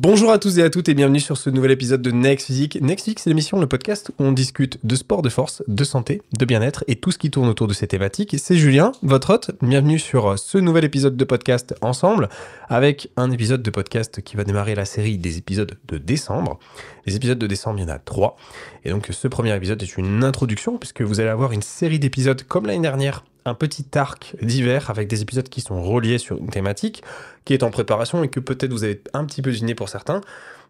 Bonjour à tous et à toutes et bienvenue sur ce nouvel épisode de Next Physique. Next Physique, c'est l'émission, le podcast où on discute de sport de force, de santé, de bien-être et tout ce qui tourne autour de ces thématiques. C'est Julien, votre hôte. Bienvenue sur euh, ce nouvel épisode de podcast ensemble avec un épisode de podcast qui va démarrer la série des épisodes de décembre. Les épisodes de décembre, il y en a trois. Et donc ce premier épisode est une introduction puisque vous allez avoir une série d'épisodes comme l'année dernière un petit arc d'hiver avec des épisodes qui sont reliés sur une thématique qui est en préparation et que peut-être vous avez un petit peu dîné pour certains.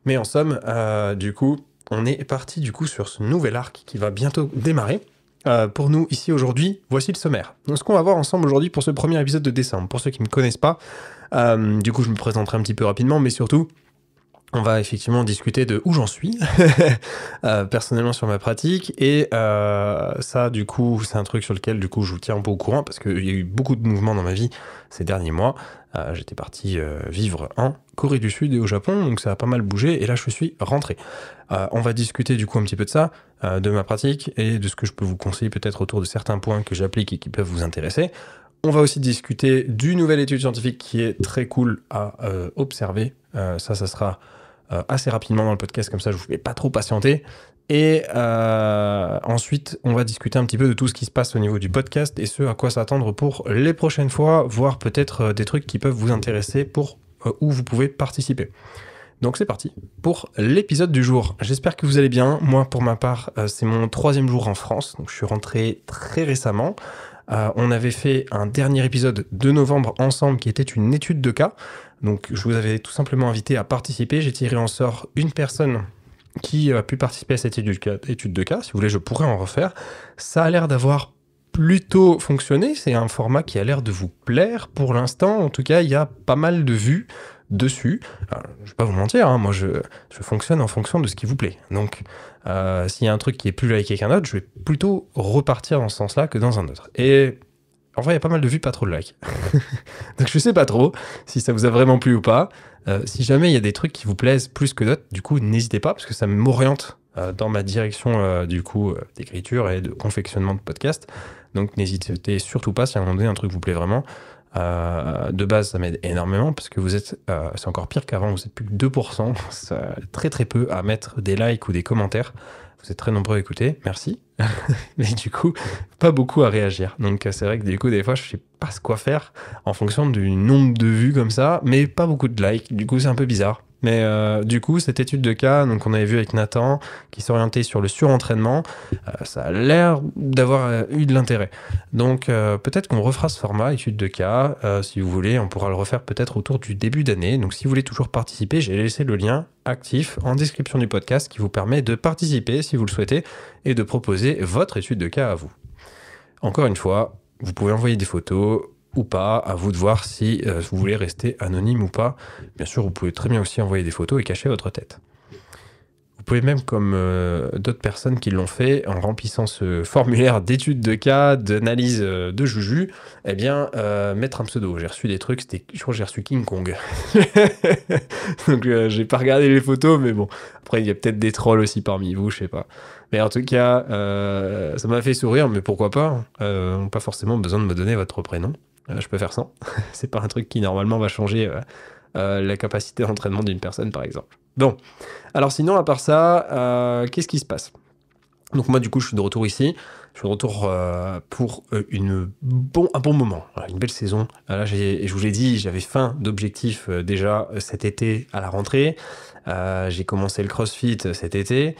Mais en somme, euh, du coup, on est parti du coup sur ce nouvel arc qui va bientôt démarrer. Euh, pour nous ici aujourd'hui, voici le sommaire. Donc, ce qu'on va voir ensemble aujourd'hui pour ce premier épisode de décembre, pour ceux qui ne me connaissent pas, euh, du coup je me présenterai un petit peu rapidement, mais surtout on va effectivement discuter de où j'en suis euh, personnellement sur ma pratique et euh, ça du coup c'est un truc sur lequel du coup je vous tiens un peu au courant parce qu'il y a eu beaucoup de mouvements dans ma vie ces derniers mois. Euh, j'étais parti vivre en Corée du Sud et au Japon donc ça a pas mal bougé et là je suis rentré. on va discuter du coup un petit peu de ça, de ma pratique et de ce que je peux vous conseiller peut-être autour de certains points que j'applique et qui peuvent vous intéresser. On va aussi discuter d'une nouvelle étude scientifique qui est très cool à observer. ça, ça sera euh, assez rapidement dans le podcast, comme ça je ne vous pas trop patienter. Et euh, ensuite, on va discuter un petit peu de tout ce qui se passe au niveau du podcast et ce à quoi s'attendre pour les prochaines fois, voire peut-être euh, des trucs qui peuvent vous intéresser pour euh, où vous pouvez participer. Donc c'est parti pour l'épisode du jour. J'espère que vous allez bien. Moi, pour ma part, c'est mon troisième jour en France. Donc je suis rentré très récemment. Euh, on avait fait un dernier épisode de novembre ensemble qui était une étude de cas. Donc je vous avais tout simplement invité à participer. J'ai tiré en sort une personne qui a pu participer à cette étude de cas. Si vous voulez, je pourrais en refaire. Ça a l'air d'avoir plutôt fonctionné. C'est un format qui a l'air de vous plaire pour l'instant. En tout cas, il y a pas mal de vues dessus. je vais pas vous mentir, hein, moi je, je, fonctionne en fonction de ce qui vous plaît. Donc euh, s'il y a un truc qui est plus liké qu'un autre, je vais plutôt repartir dans ce sens-là que dans un autre. Et en vrai, il y a pas mal de vues, pas trop de likes. Donc je sais pas trop si ça vous a vraiment plu ou pas. Euh, si jamais il y a des trucs qui vous plaisent plus que d'autres, du coup n'hésitez pas parce que ça m'oriente euh, dans ma direction du coup d'écriture et de confectionnement de podcast. Donc n'hésitez surtout pas si à un moment donné un truc vous plaît vraiment euh, de base, ça m'aide énormément parce que vous êtes, euh, c'est encore pire qu'avant, vous êtes plus que 2%, euh, très très peu à mettre des likes ou des commentaires. Vous êtes très nombreux à écouter, merci. Mais du coup, pas beaucoup à réagir. Donc c'est vrai que du coup, des fois, je sais pas ce quoi faire en fonction du nombre de vues comme ça, mais pas beaucoup de likes. Du coup, c'est un peu bizarre. Mais euh, du coup, cette étude de cas, donc avait vu avec Nathan, qui s'orientait sur le surentraînement, euh, ça a l'air d'avoir euh, eu de l'intérêt. Donc peut-être qu'on refera ce format étude de cas. si vous voulez, on pourra le refaire peut-être autour du début d'année. Donc si vous voulez toujours participer, j'ai laissé le lien actif en description du podcast qui vous permet de participer si vous le souhaitez et de proposer votre étude de cas à vous. Encore une fois, vous pouvez envoyer des photos, ou pas. À vous de voir si euh, vous voulez rester anonyme ou pas. Bien sûr, vous pouvez très bien aussi envoyer des photos et cacher votre tête. Vous pouvez même, comme euh, d'autres personnes qui l'ont fait, en remplissant ce formulaire d'étude de cas, d'analyse euh, de Juju, eh bien, mettre un pseudo. J'ai reçu des trucs, c'était, je crois que j'ai reçu King Kong. Donc, j'ai pas regardé les photos, mais bon. Après, il y a peut-être des trolls aussi parmi vous, je sais pas. Mais en tout cas, ça m'a fait sourire, mais pourquoi pas hein. pas forcément besoin de me donner votre prénom. Euh, je peux faire sans. c'est pas un truc qui normalement va changer euh, euh, la capacité d'entraînement d'une personne, par exemple. Bon, alors sinon, à part ça, qu'est-ce qui se passe donc moi du coup je suis de retour ici, je suis de retour pour une bon, un bon moment, une belle saison. Là je vous l'ai dit, j'avais faim d'objectifs déjà cet été à la rentrée. j'ai commencé le CrossFit cet été,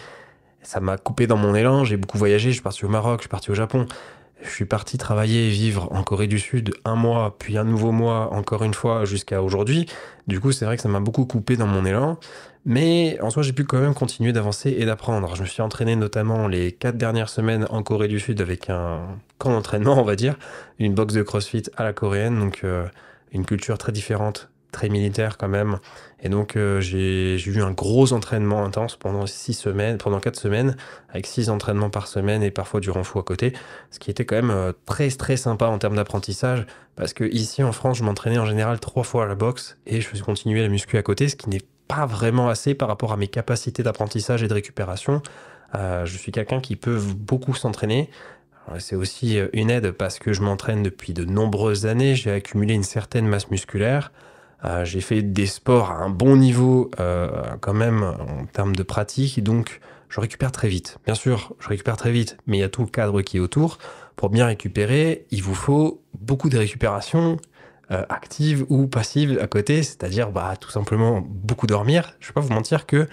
ça m'a coupé dans mon élan, j'ai beaucoup voyagé, je suis parti au Maroc, je suis parti au Japon, je suis parti travailler et vivre en Corée du Sud un mois, puis un nouveau mois, encore une fois, jusqu'à aujourd'hui. Du coup, c'est vrai que ça m'a beaucoup coupé dans mon élan. Mais en soi, j'ai pu quand même continuer d'avancer et d'apprendre. Je me suis entraîné notamment les quatre dernières semaines en Corée du Sud avec un camp d'entraînement, on va dire, une boxe de CrossFit à la coréenne, donc euh, une culture très différente très militaire quand même. Et donc, euh, j'ai eu un gros entraînement intense pendant six semaines, pendant quatre semaines, avec six entraînements par semaine et parfois du renfou à côté, ce qui était quand même euh, très, très sympa en termes d'apprentissage, parce que ici en France, je m'entraînais en général trois fois à la boxe et je continuer la muscu à côté, ce qui n'est pas vraiment assez par rapport à mes capacités d'apprentissage et de récupération. Euh, je suis quelqu'un qui peut beaucoup s'entraîner, c'est aussi une aide parce que je m'entraîne depuis de nombreuses années, j'ai accumulé une certaine masse musculaire. Euh, j'ai fait des sports à un bon niveau euh, quand même en termes de pratique, donc je récupère très vite. Bien sûr, je récupère très vite, mais il y a tout le cadre qui est autour. Pour bien récupérer, il vous faut beaucoup de récupération euh, active ou passive à côté, c'est-à-dire bah, tout simplement beaucoup dormir. Je ne vais pas vous mentir que,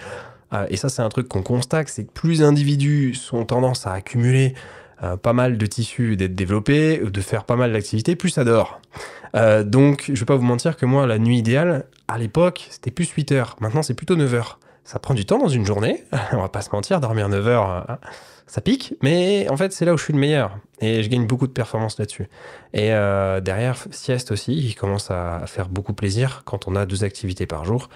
euh, et ça c'est un truc qu'on constate, c'est que plus d'individus sont tendance à accumuler euh, pas mal de tissus d'être développé, euh, de faire pas mal d'activités, plus ça dort. Euh, donc, je vais pas vous mentir que moi, la nuit idéale, à l'époque, c'était plus 8 heures. Maintenant, c'est plutôt 9 heures. Ça prend du temps dans une journée. On va pas se mentir, dormir 9 heures, hein, ça pique. Mais en fait, c'est là où je suis le meilleur. Et je gagne beaucoup de performances là-dessus. Et derrière, sieste aussi, qui commence à faire beaucoup plaisir quand on a deux activités par jour.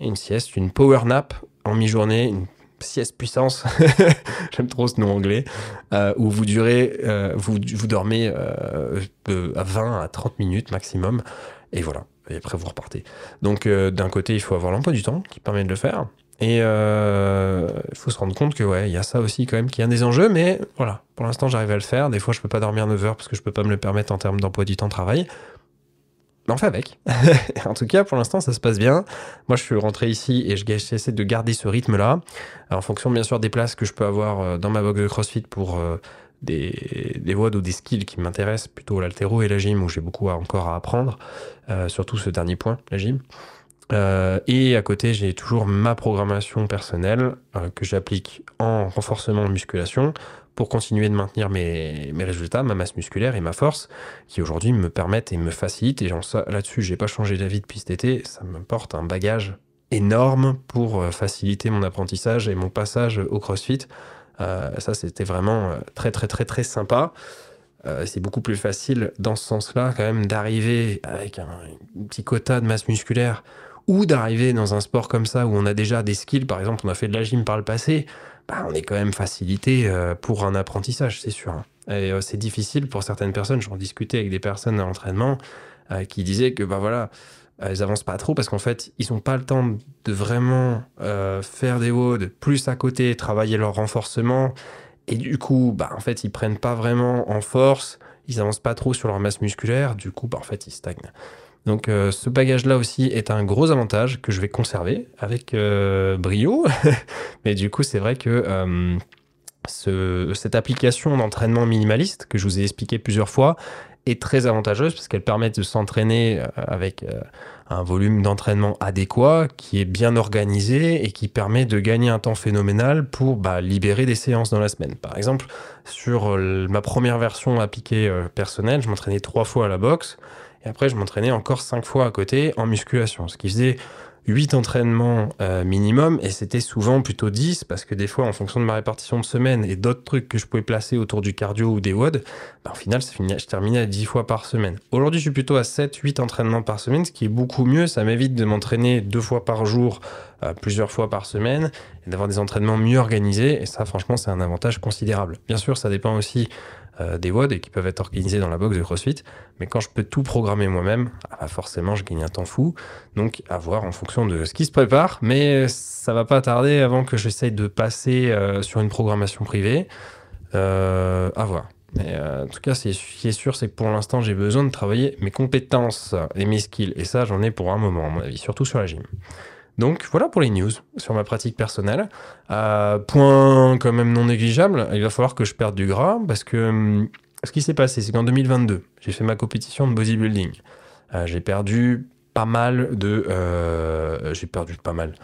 Une sieste, une power nap en mi-journée, une sieste puissance, j'aime trop ce nom anglais, euh, où vous durez, euh, vous, vous dormez euh, à 20 à 30 minutes maximum, et voilà, et après vous repartez. Donc d'un côté, il faut avoir l'emploi du temps qui permet de le faire, et il faut se rendre compte que ouais, il y a ça aussi quand même qui est un des enjeux, mais voilà, pour l'instant j'arrive à le faire, des fois je peux pas dormir 9 heures parce que je peux pas me le permettre en termes d'emploi du temps de travail, on fait avec. en tout cas, pour l'instant, ça se passe bien. Moi, je suis rentré ici et je j'essaie de garder ce rythme-là, en fonction bien sûr des places que je peux avoir euh, dans ma box de CrossFit pour euh, des, des ou des skills qui m'intéressent, plutôt l'altéro et la gym, où j'ai beaucoup encore à apprendre, euh, surtout ce dernier point, la gym. Euh, et à côté, j'ai toujours ma programmation personnelle euh, que j'applique en renforcement de musculation pour continuer de maintenir mes, mes, résultats, ma masse musculaire et ma force qui aujourd'hui me permettent et me facilitent. Et là-dessus, j'ai pas changé d'avis depuis cet été. Ça me porte un bagage énorme pour euh, faciliter mon apprentissage et mon passage au CrossFit. ça, c'était vraiment très, très, très, très sympa. c'est beaucoup plus facile dans ce sens-là, quand même, d'arriver avec un, petit quota de masse musculaire ou d'arriver dans un sport comme ça où on a déjà des skills, par exemple on a fait de la gym par le passé, bah, on est quand même facilité euh, pour un apprentissage, c'est sûr. Hein. Et euh, c'est difficile pour certaines personnes, j'en discutais avec des personnes à l'entraînement euh, qui disaient que bah voilà, ils avancent pas trop parce qu'en fait, ils n'ont pas le temps de vraiment faire des WOD plus à côté, travailler leur renforcement. Et du coup, bah, en fait, ils prennent pas vraiment en force, ils avancent pas trop sur leur masse musculaire, du coup, bah, en fait, ils stagnent. Donc euh, ce bagage-là aussi est un gros avantage que je vais conserver avec euh, brio. Mais du coup, c'est vrai que euh, cette application d'entraînement minimaliste que je vous ai expliqué plusieurs fois est très avantageuse parce qu'elle permet de s'entraîner avec un volume d'entraînement adéquat, qui est bien organisé et qui permet de gagner un temps phénoménal pour bah, libérer des séances dans la semaine. Par exemple, sur euh, ma première version appliquée euh, personnelle, je m'entraînais trois fois à la boxe et après je m'entraînais encore cinq fois à côté en musculation, ce qui faisait 8 entraînements euh, minimum, et c'était souvent plutôt 10, parce que des fois, en fonction de ma répartition de semaine et d'autres trucs que je pouvais placer autour du cardio ou des WOD, bah, au final, fini, je terminais à 10 fois par semaine. Aujourd'hui, je suis plutôt à 7-8 entraînements par semaine, ce qui est beaucoup mieux, ça m'évite de m'entraîner deux fois par jour, euh, plusieurs fois par semaine, et d'avoir des entraînements mieux organisés, et ça, franchement, c'est un avantage considérable. Bien sûr, ça dépend aussi euh, des WOD et qui peuvent être organisés dans la box de CrossFit. Mais quand je peux tout programmer moi-même, ah bah forcément, je gagne un temps fou. Donc, à voir en fonction de ce qui se prépare. Mais ça va pas tarder avant que j'essaye de passer euh, sur une programmation privée. Euh, à voir. Mais euh, en tout cas, ce qui est sûr, c'est que pour l'instant, j'ai besoin de travailler mes compétences et mes skills. Et ça, j'en ai pour un moment, à mon avis, surtout sur la gym. Donc voilà pour les news sur ma pratique personnelle. Euh, point quand même non négligeable, il va falloir que je perde du gras parce que hum, ce qui s'est passé, c'est qu'en 2022, j'ai fait ma compétition de bodybuilding. Euh, j'ai perdu pas mal de... Euh, j'ai perdu pas mal.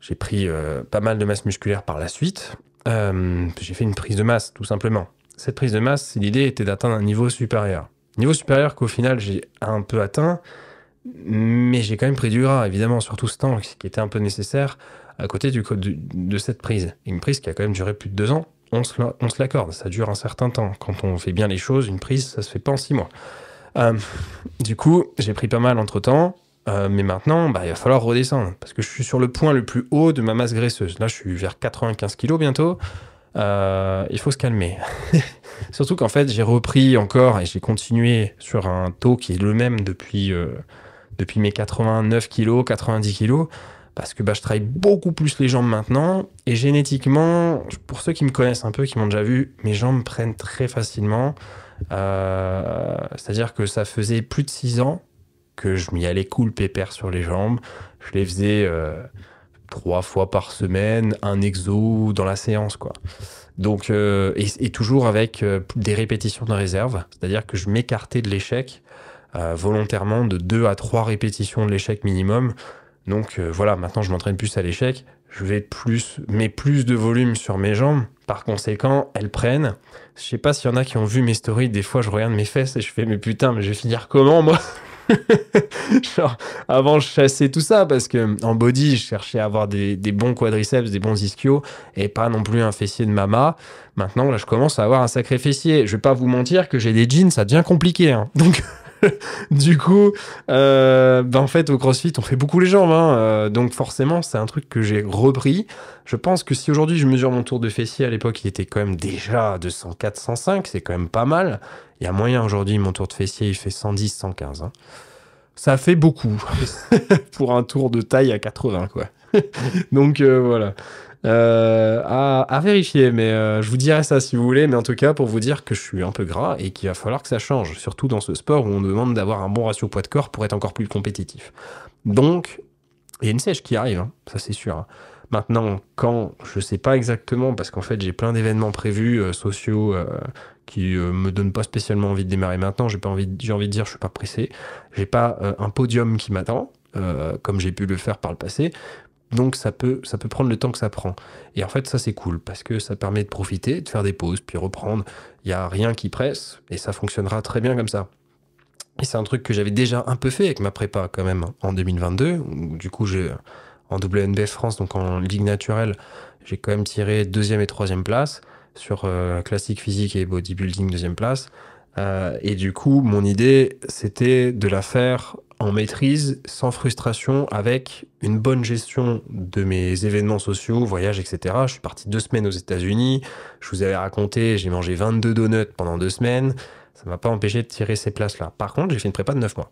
J'ai pris pas mal de masse musculaire par la suite. Hum, j'ai fait une prise de masse, tout simplement. Cette prise de masse, l'idée était d'atteindre un niveau supérieur. Niveau supérieur qu'au final j'ai un peu atteint, mais j'ai quand même pris du gras, évidemment, sur tout ce temps qui était un peu nécessaire à côté du, de, cette prise. Une prise qui a quand même duré plus de deux ans, on se, l'accorde, ça dure un certain temps. Quand on fait bien les choses, une prise, ça se fait pas en six mois. Euh, du coup, j'ai pris pas mal entre temps, euh, mais maintenant, bah, il va falloir redescendre parce que je suis sur le point le plus haut de ma masse graisseuse. Là, je suis vers 95 kg bientôt. Euh, il faut se calmer. Surtout qu'en fait, j'ai repris encore et j'ai continué sur un taux qui est le même depuis depuis mes 89 kg, 90 kg, parce que bah, je travaille beaucoup plus les jambes maintenant. Et génétiquement, pour ceux qui me connaissent un peu, qui m'ont déjà vu, mes jambes prennent très facilement. Euh, c'est-à-dire que ça faisait plus de 6 ans que je m'y allais cool pépère sur les jambes. Je les faisais euh, trois fois par semaine, un exo dans la séance, quoi. Donc, euh, et, toujours avec euh, des répétitions de réserve, c'est-à-dire que je m'écartais de l'échec euh, volontairement de 2 à 3 répétitions de l'échec minimum. Donc euh, voilà, maintenant je m'entraîne plus à l'échec, je vais plus, mais plus de volume sur mes jambes. Par conséquent, elles prennent. Je sais pas s'il y en a qui ont vu mes stories, des fois je regarde mes fesses et je fais mais putain, mais je vais finir comment moi Genre, avant, je chassais tout ça parce que en body, je cherchais à avoir des, bons quadriceps, des bons ischios et pas non plus un fessier de mama. Maintenant, là, je commence à avoir un sacré fessier. Je vais pas vous mentir que j'ai des jeans, ça devient compliqué. Hein. Donc. du coup, ben en fait, au CrossFit, on fait beaucoup les jambes. Hein, euh, donc forcément, c'est un truc que j'ai repris. Je pense que si aujourd'hui je mesure mon tour de fessier, à l'époque, il était quand même déjà de 104, 105. C'est quand même pas mal. Il y a moyen aujourd'hui, mon tour de fessier, il fait 110, 115. Hein. Ça fait beaucoup pour un tour de taille à 80, quoi. donc euh, voilà. Euh, à, vérifier, mais euh, je vous dirai ça si vous voulez, mais en tout cas pour vous dire que je suis un peu gras et qu'il va falloir que ça change, surtout dans ce sport où on demande d'avoir un bon ratio poids de corps pour être encore plus compétitif. Donc, il y a une sèche qui arrive, hein, ça c'est sûr. Hein. Maintenant, quand, je sais pas exactement, parce qu'en fait j'ai plein d'événements prévus euh, sociaux qui me donnent pas spécialement envie de démarrer maintenant, j'ai envie, envie de dire je suis pas pressé, j'ai pas un podium qui m'attend, comme j'ai pu le faire par le passé. Donc ça peut, ça peut prendre le temps que ça prend. Et en fait, ça c'est cool parce que ça permet de profiter, de faire des pauses, puis reprendre. Il n'y a rien qui presse et ça fonctionnera très bien comme ça. Et c'est un truc que j'avais déjà un peu fait avec ma prépa quand même en 2022. du coup, j'ai en WNBF France, donc en ligue naturelle, j'ai quand même tiré deuxième et troisième place sur euh, classique physique et bodybuilding deuxième place. Euh, et du coup, mon idée, c'était de la faire en maîtrise, sans frustration, avec une bonne gestion de mes événements sociaux, voyages, etc. Je suis parti deux semaines aux États-Unis. Je vous avais raconté, j'ai mangé 22 donuts pendant deux semaines. Ça ne m'a pas empêché de tirer ces places-là. Par contre, j'ai fait une prépa de neuf mois.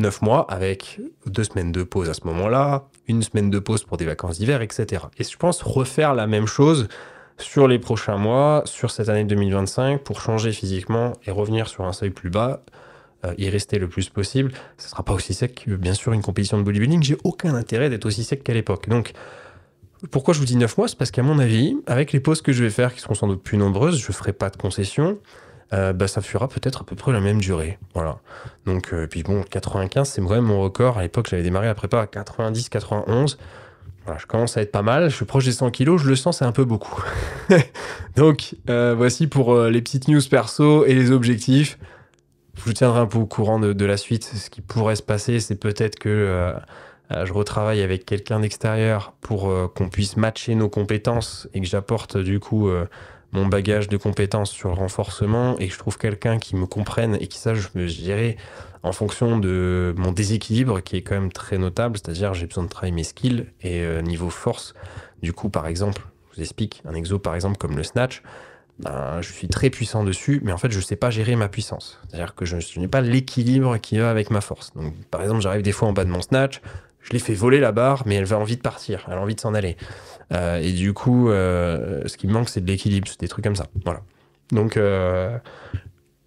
Neuf mois avec deux semaines de pause à ce moment-là, une semaine de pause pour des vacances d'hiver, etc. Et je pense refaire la même chose sur les prochains mois, sur cette année 2025, pour changer physiquement et revenir sur un seuil plus bas euh, y rester le plus possible. Ce sera pas aussi sec que, bien sûr, une compétition de bodybuilding. J'ai aucun intérêt d'être aussi sec qu'à l'époque. Donc, pourquoi je vous dis 9 mois C'est parce qu'à mon avis, avec les pauses que je vais faire, qui seront sans doute plus nombreuses, je ne ferai pas de concession. Euh, bah, ça fera peut-être à peu près la même durée. Voilà. Donc, euh, puis bon, 95, c'est vraiment mon record. À l'époque, j'avais démarré la prépa à 90, 91. Voilà, je commence à être pas mal. Je suis proche des 100 kilos. Je le sens, c'est un peu beaucoup. Donc, voici pour les petites news perso et les objectifs je vous tiendrai un peu au courant de, la suite. Ce qui pourrait se passer, c'est peut-être que euh, euh, je retravaille avec quelqu'un d'extérieur pour euh, qu'on puisse matcher nos compétences et que j'apporte du coup mon bagage de compétences sur le renforcement et que je trouve quelqu'un qui me comprenne et qui sache me gérer en fonction de mon déséquilibre qui est quand même très notable, c'est-à-dire j'ai besoin de travailler mes skills et niveau force. Du coup, par exemple, je vous explique un exo par exemple comme le snatch ben, je suis très puissant dessus, mais en fait, je ne sais pas gérer ma puissance. C'est-à-dire que je, n'ai pas l'équilibre qui va avec ma force. Donc, par exemple, j'arrive des fois en bas de mon snatch, je l'ai fait voler la barre, mais elle a envie de partir, elle a envie de s'en aller. Euh, et du coup, euh, ce qui me manque, c'est de l'équilibre, des trucs comme ça. Voilà. Donc, euh,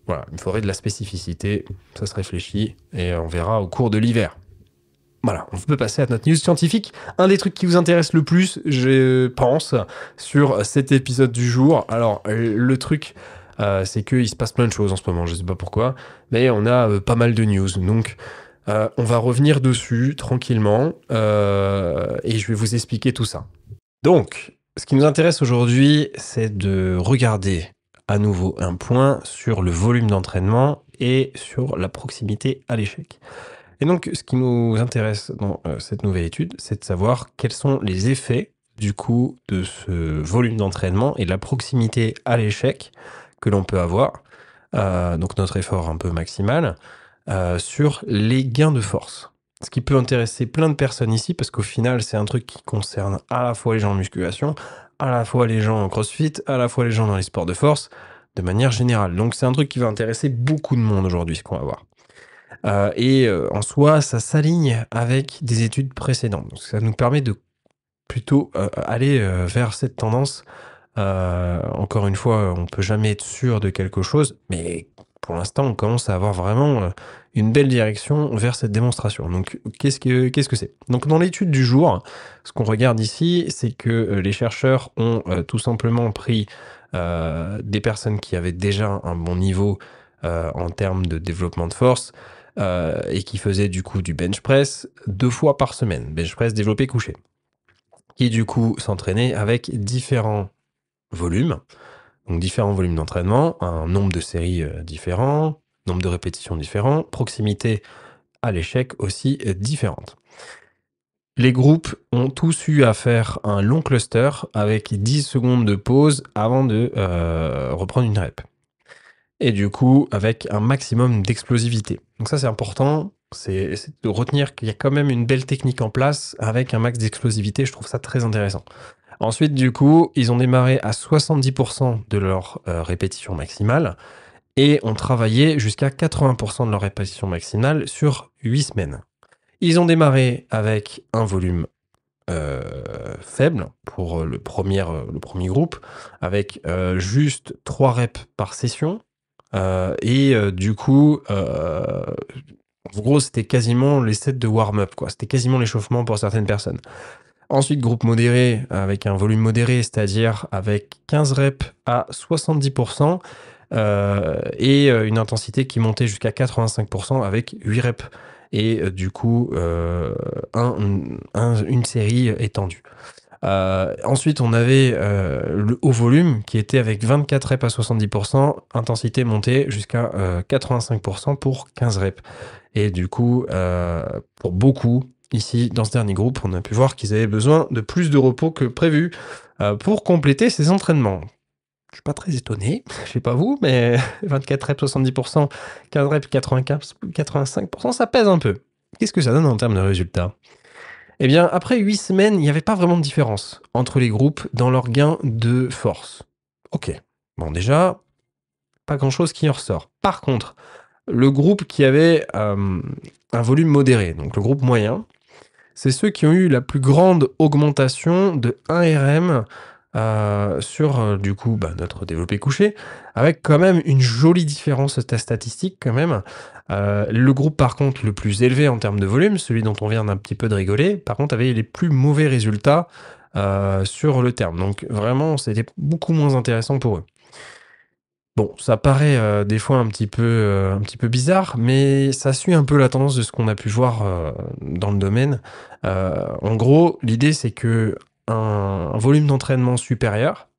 il me faudrait de la spécificité, ça se réfléchit, et on verra au cours de l'hiver. Voilà, on peut passer à notre news scientifique. Un des trucs qui vous intéresse le plus, je pense, sur cet épisode du jour. Alors, euh, le truc, euh, c'est qu'il se passe plein de choses en ce moment, je ne sais pas pourquoi, mais on a euh, pas mal de news. Donc, on va revenir dessus tranquillement et je vais vous expliquer tout ça. Donc, ce qui nous intéresse aujourd'hui, c'est de regarder à nouveau un point sur le volume d'entraînement et sur la proximité à l'échec. Et donc, ce qui nous intéresse dans euh, cette nouvelle étude, c'est de savoir quels sont les effets du coup de ce volume d'entraînement et de la proximité à l'échec que l'on peut avoir, euh, donc notre effort un peu maximal, euh, sur les gains de force. Ce qui peut intéresser plein de personnes ici, parce qu'au final, c'est un truc qui concerne à la fois les gens en musculation, à la fois les gens en crossfit, à la fois les gens dans les sports de force, de manière générale. Donc c'est un truc qui va intéresser beaucoup de monde aujourd'hui, ce qu'on va voir. Euh, et euh, en soi, ça s'aligne avec des études précédentes. Donc ça nous permet de plutôt euh, aller vers cette tendance. encore une fois, on ne peut jamais être sûr de quelque chose, mais pour l'instant, on commence à avoir vraiment une belle direction vers cette démonstration. Donc, qu'est-ce que c'est Donc, dans l'étude du jour, ce qu'on regarde ici, c'est que les chercheurs ont tout simplement pris des personnes qui avaient déjà un bon niveau en termes de développement de force, euh, et qui faisait du coup du bench press deux fois par semaine, bench press développé couché, qui du coup s'entraînait avec différents volumes, donc différents volumes d'entraînement, un nombre de séries euh, différents, nombre de répétitions différents, proximité à l'échec aussi euh, différente. Les groupes ont tous eu à faire un long cluster avec 10 secondes de pause avant de reprendre une rep et du coup avec un maximum d'explosivité. Donc ça c'est important, c'est de retenir qu'il y a quand même une belle technique en place avec un max d'explosivité, je trouve ça très intéressant. Ensuite du coup, ils ont démarré à 70% de leur euh, répétition maximale et ont travaillé jusqu'à 80% de leur répétition maximale sur 8 semaines. Ils ont démarré avec un volume euh, faible pour le premier, euh, le premier groupe, avec juste 3 reps par session. Euh, et euh, du coup, euh, en gros, c'était quasiment les sets de warm-up, quoi. C'était quasiment l'échauffement pour certaines personnes. Ensuite, groupe modéré avec un volume modéré, c'est-à-dire avec 15 reps à 70% et une intensité qui montait jusqu'à 85% avec 8 reps et du coup une série étendue. Euh, ensuite, on avait euh, le haut volume qui était avec 24 reps à 70%, intensité montée jusqu'à 85% euh, pour 15 reps. Et du coup, pour beaucoup, ici, dans ce dernier groupe, on a pu voir qu'ils avaient besoin de plus de repos que prévu pour compléter ces entraînements. Je suis pas très étonné, je sais pas vous, mais 24 reps 70%, 15 reps 85%, ça pèse un peu. Qu'est-ce que ça donne en termes de résultats eh bien, après 8 semaines, il n'y avait pas vraiment de différence entre les groupes dans leur gain de force. Ok. Bon, déjà, pas grand-chose qui en ressort. Par contre, le groupe qui avait euh, un volume modéré, donc le groupe moyen, c'est ceux qui ont eu la plus grande augmentation de 1 RM euh, sur euh, du coup bah, notre développé couché, avec quand même une jolie différence statistique quand même. Euh, le groupe par contre le plus élevé en termes de volume, celui dont on vient d'un petit peu de rigoler, par contre avait les plus mauvais résultats sur le terme. Donc vraiment c'était beaucoup moins intéressant pour eux. Bon, ça paraît des fois un petit, peu, un petit peu bizarre, mais ça suit un peu la tendance de ce qu'on a pu voir dans le domaine. en gros, l'idée c'est que un, volume d'entraînement supérieur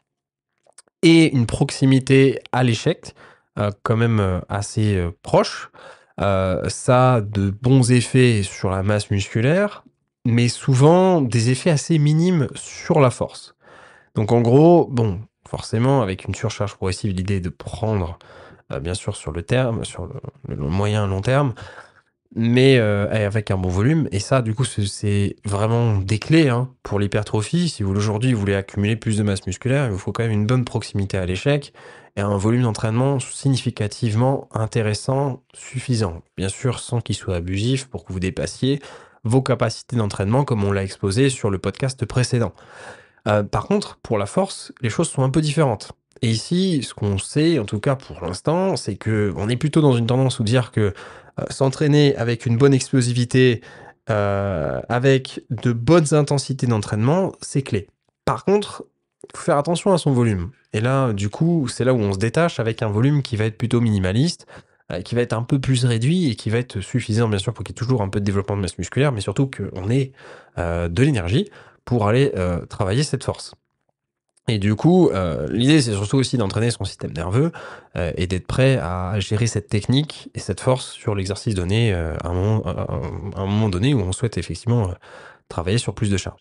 et une proximité à l'échec euh, quand même euh, assez euh, proche. ça a de bons effets sur la masse musculaire, mais souvent des effets assez minimes sur la force. Donc en gros, bon, forcément avec une surcharge progressive, l'idée de prendre, bien sûr sur le terme, sur le moyen long terme, mais euh, avec un bon volume. Et ça, du coup, c'est vraiment des clés hein, pour l'hypertrophie. Si vous aujourd'hui vous voulez accumuler plus de masse musculaire, il vous faut quand même une bonne proximité à l'échec et un volume d'entraînement significativement intéressant, suffisant. Bien sûr, sans qu'il soit abusif pour que vous dépassiez vos capacités d'entraînement comme on l'a exposé sur le podcast précédent. Euh, par contre, pour la force, les choses sont un peu différentes. Et ici, ce qu'on sait, en tout cas pour l'instant, c'est que on est plutôt dans une tendance où dire que euh, s'entraîner avec une bonne explosivité, euh, avec de bonnes intensités d'entraînement, c'est clé. Par contre, il faut faire attention à son volume. Et là, du coup, c'est là où on se détache avec un volume qui va être plutôt minimaliste, euh, qui va être un peu plus réduit et qui va être suffisant, bien sûr, pour qu'il y ait toujours un peu de développement de masse musculaire, mais surtout qu'on ait de l'énergie pour aller travailler cette force. Et du coup, euh, l'idée, c'est surtout aussi d'entraîner son système nerveux euh, et d'être prêt à gérer cette technique et cette force sur l'exercice donné euh, à, un moment, donné où on souhaite effectivement travailler sur plus de charge.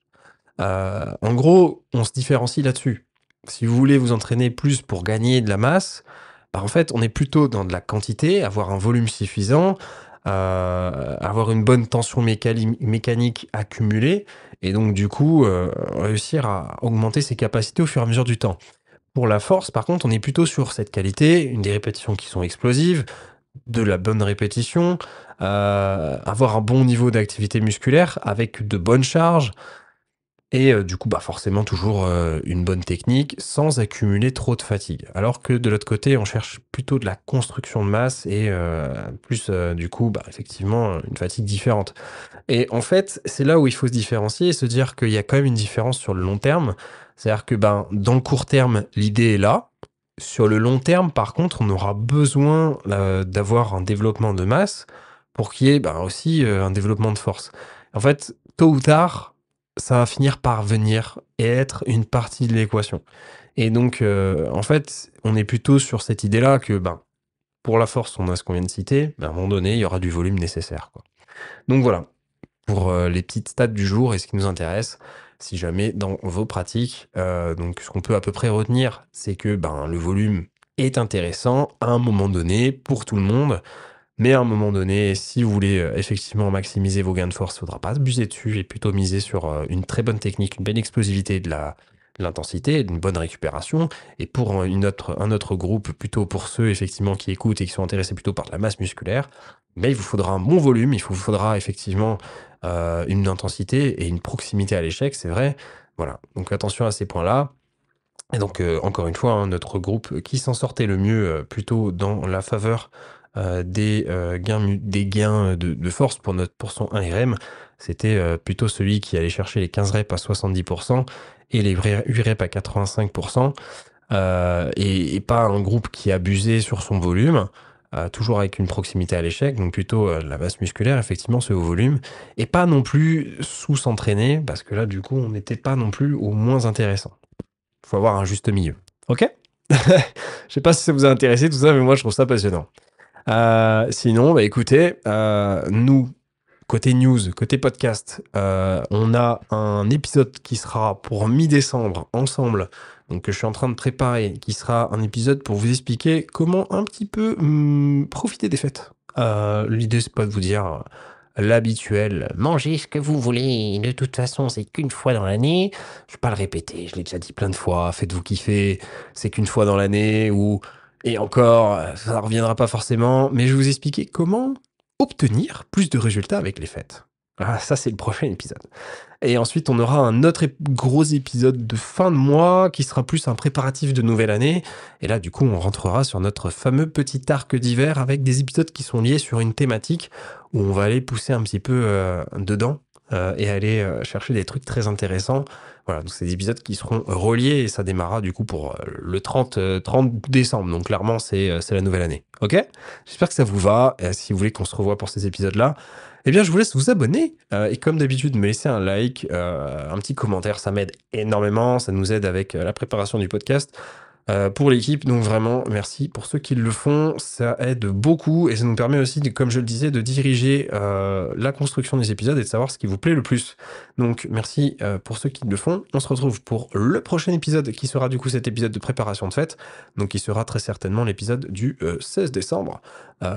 en gros, on se différencie là-dessus. Si vous voulez vous entraîner plus pour gagner de la masse, bah, en fait, on est plutôt dans de la quantité, avoir un volume suffisant, avoir une bonne tension mécanique accumulée et donc, du coup, euh, réussir à augmenter ses capacités au fur et à mesure du temps. Pour la force, par contre, on est plutôt sur cette qualité, une des répétitions qui sont explosives, de la bonne répétition, euh, avoir un bon niveau d'activité musculaire avec de bonnes charges, et euh, du coup, bah forcément, toujours euh, une bonne technique sans accumuler trop de fatigue. Alors que de l'autre côté, on cherche plutôt de la construction de masse et euh, plus, du coup, bah, effectivement, une fatigue différente. Et en fait, c'est là où il faut se différencier et se dire qu'il y a quand même une différence sur le long terme. C'est-à-dire que ben, dans le court terme, l'idée est là. Sur le long terme, par contre, on aura besoin d'avoir un développement de masse pour qu'il y ait ben, aussi un développement de force. En fait, tôt ou tard, ça va finir par venir et être une partie de l'équation. Et donc, euh, en fait, on est plutôt sur cette idée-là que, ben, pour la force, on a ce qu'on vient de citer, ben, à un moment donné, il y aura du volume nécessaire. Donc voilà, pour euh, les petites stats du jour et ce qui nous intéresse, si jamais dans vos pratiques, euh, donc ce qu'on peut à peu près retenir, c'est que ben, le volume est intéressant à un moment donné pour tout le monde. Mais à un moment donné, si vous voulez euh, effectivement maximiser vos gains de force, il ne faudra pas abuser dessus et plutôt miser sur euh, une très bonne technique, une belle explosivité de l'intensité, une bonne récupération, et pour une autre, un autre groupe, plutôt pour ceux effectivement qui écoutent et qui sont intéressés plutôt par la masse musculaire, mais il vous faudra un bon volume, il vous faudra effectivement euh, une intensité et une proximité à l'échec, c'est vrai. Voilà, donc attention à ces points-là. Et donc, encore une fois, hein, notre groupe qui s'en sortait le mieux plutôt dans la faveur euh, euh, des, gains, des gains de, force pour, notre, pour son 1RM. C'était euh, plutôt celui qui allait chercher les 15 reps à 70% et les 8 reps à 85%, et, pas un groupe qui abusait sur son volume. toujours avec une proximité à l'échec, donc plutôt la masse musculaire, effectivement, ce haut volume, et pas non plus sous-s'entraîner, parce que là, du coup, on n'était pas non plus au moins intéressant. Il faut avoir un juste milieu. Ok Je sais pas si ça vous a intéressé tout ça, mais moi, je trouve ça passionnant. Euh, sinon, bah, écoutez, euh, nous, côté news, côté podcast, euh, on a un épisode qui sera pour mi-décembre ensemble. Donc, que je suis en train de préparer, qui sera un épisode pour vous expliquer comment un petit peu hum, profiter des fêtes. Euh, l'idée, c'est pas de vous dire l'habituel. Mangez ce que vous voulez, de toute façon, c'est qu'une fois dans l'année. Je vais pas le répéter, je l'ai déjà dit plein de fois, faites-vous kiffer, c'est qu'une fois dans l'année, ou et encore, euh, ça ne reviendra pas forcément, mais je vais vous expliquer comment obtenir plus de résultats avec les fêtes. Ah, ça, c'est le prochain épisode. Et ensuite, on aura un autre gros épisode de fin de mois qui sera plus un préparatif de nouvelle année. Et là, du coup, on rentrera sur notre fameux petit arc d'hiver avec des épisodes qui sont liés sur une thématique où on va aller pousser un petit peu euh, dedans euh, et aller chercher des trucs très intéressants voilà, donc ces épisodes qui seront reliés et ça démarra du coup pour euh, le 30, 30 euh, décembre. Donc clairement, euh, c'est la nouvelle année. Ok J'espère que ça vous va. Et si vous voulez qu'on se revoie pour ces épisodes-là, eh bien, je vous laisse vous abonner. et comme d'habitude, me laisser un like, un petit commentaire, ça m'aide énormément. Ça nous aide avec la préparation du podcast. Euh, pour l'équipe. Donc vraiment, merci pour ceux qui le font. Ça aide beaucoup et ça nous permet aussi, comme je le disais, de diriger euh, la construction des épisodes et de savoir ce qui vous plaît le plus. Donc merci euh, pour ceux qui le font. On se retrouve pour le prochain épisode qui sera du coup cet épisode de préparation de fête. Donc il sera très certainement l'épisode du 16 décembre.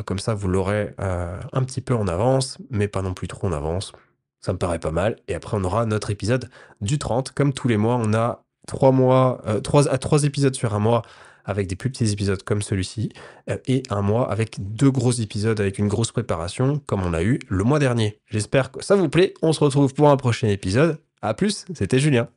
comme ça, vous l'aurez un petit peu en avance, mais pas non plus trop en avance. Ça me paraît pas mal. Et après, on aura notre épisode du 30. Comme tous les mois, on a trois mois, euh, à trois épisodes sur un mois avec des plus petits épisodes comme celui-ci, euh, et un mois avec deux gros épisodes avec une grosse préparation comme on a eu le mois dernier. J'espère que ça vous plaît. On se retrouve pour un prochain épisode. À plus, c'était Julien.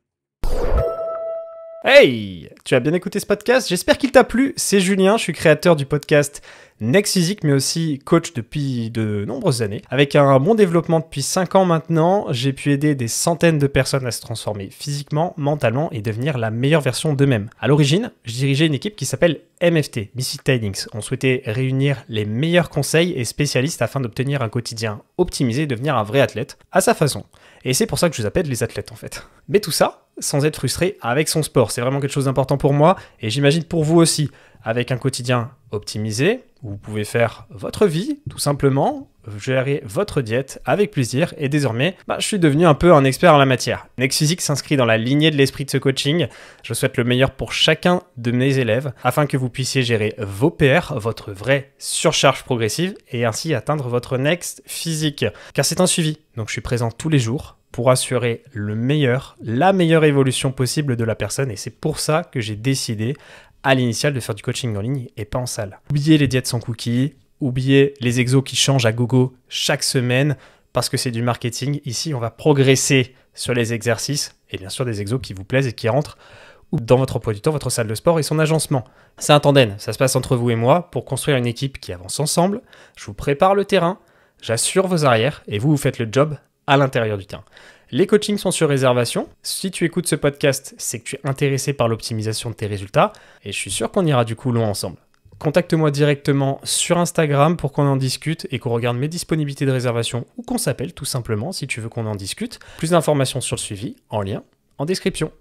Hey Tu as bien écouté ce podcast, j'espère qu'il t'a plu. C'est Julien, je suis créateur du podcast Next Physique, mais aussi coach depuis de nombreuses années. Avec un bon développement depuis 5 ans maintenant, j'ai pu aider des centaines de personnes à se transformer physiquement, mentalement et devenir la meilleure version d'eux-mêmes. À l'origine, je dirigeais une équipe qui s'appelle MFT, Missy Tidings. On souhaitait réunir les meilleurs conseils et spécialistes afin d'obtenir un quotidien optimisé et devenir un vrai athlète à sa façon. Et c'est pour ça que je vous appelle les athlètes en fait. Mais tout ça, sans être frustré avec son sport. C'est vraiment quelque chose d'important pour moi et j'imagine pour vous aussi. Avec un quotidien optimisé, vous pouvez faire votre vie tout simplement, gérer votre diète avec plaisir et désormais, bah, je suis devenu un peu un expert en la matière. Next Physique s'inscrit dans la lignée de l'esprit de ce coaching. Je souhaite le meilleur pour chacun de mes élèves afin que vous puissiez gérer vos PR, votre vraie surcharge progressive et ainsi atteindre votre Next Physique. Car c'est un suivi, donc je suis présent tous les jours pour assurer le meilleur, la meilleure évolution possible de la personne. Et c'est pour ça que j'ai décidé à l'initial de faire du coaching en ligne et pas en salle. Oubliez les diètes sans cookies, oubliez les exos qui changent à gogo chaque semaine parce que c'est du marketing. Ici, on va progresser sur les exercices et bien sûr des exos qui vous plaisent et qui rentrent dans votre emploi du temps, votre salle de sport et son agencement. C'est un tandem, ça se passe entre vous et moi pour construire une équipe qui avance ensemble. Je vous prépare le terrain, j'assure vos arrières et vous, vous faites le job à l'intérieur du terrain. Les coachings sont sur réservation. Si tu écoutes ce podcast, c'est que tu es intéressé par l'optimisation de tes résultats et je suis sûr qu'on ira du coup loin ensemble. Contacte-moi directement sur Instagram pour qu'on en discute et qu'on regarde mes disponibilités de réservation ou qu'on s'appelle tout simplement si tu veux qu'on en discute. Plus d'informations sur le suivi en lien en description.